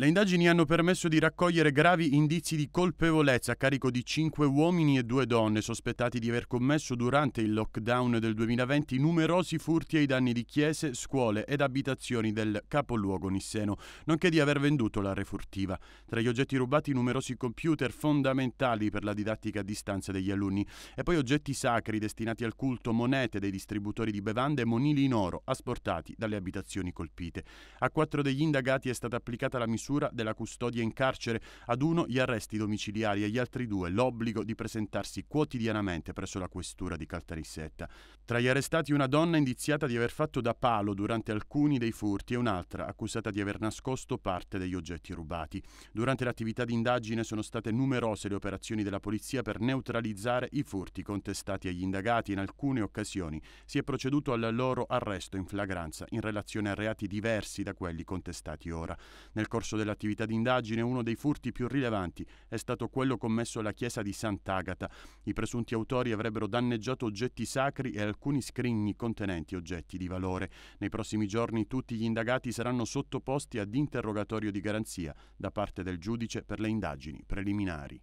Le indagini hanno permesso di raccogliere gravi indizi di colpevolezza a carico di cinque uomini e due donne sospettati di aver commesso durante il lockdown del 2020 numerosi furti ai danni di chiese, scuole ed abitazioni del capoluogo nisseno, nonché di aver venduto la refurtiva. Tra gli oggetti rubati numerosi computer fondamentali per la didattica a distanza degli alunni e poi oggetti sacri destinati al culto, monete dei distributori di bevande e monili in oro asportati dalle abitazioni colpite. A quattro degli indagati è stata applicata la misura misura della custodia in carcere, ad uno gli arresti domiciliari e gli altri due l'obbligo di presentarsi quotidianamente presso la questura di Caltarissetta. Tra gli arrestati una donna indiziata di aver fatto da palo durante alcuni dei furti e un'altra accusata di aver nascosto parte degli oggetti rubati. Durante l'attività di indagine sono state numerose le operazioni della polizia per neutralizzare i furti contestati agli indagati. In alcune occasioni si è proceduto al loro arresto in flagranza in relazione a reati diversi da quelli contestati ora. Nel corso dell'attività di indagine, uno dei furti più rilevanti è stato quello commesso alla chiesa di Sant'Agata. I presunti autori avrebbero danneggiato oggetti sacri e alcuni scrigni contenenti oggetti di valore. Nei prossimi giorni tutti gli indagati saranno sottoposti ad interrogatorio di garanzia da parte del giudice per le indagini preliminari.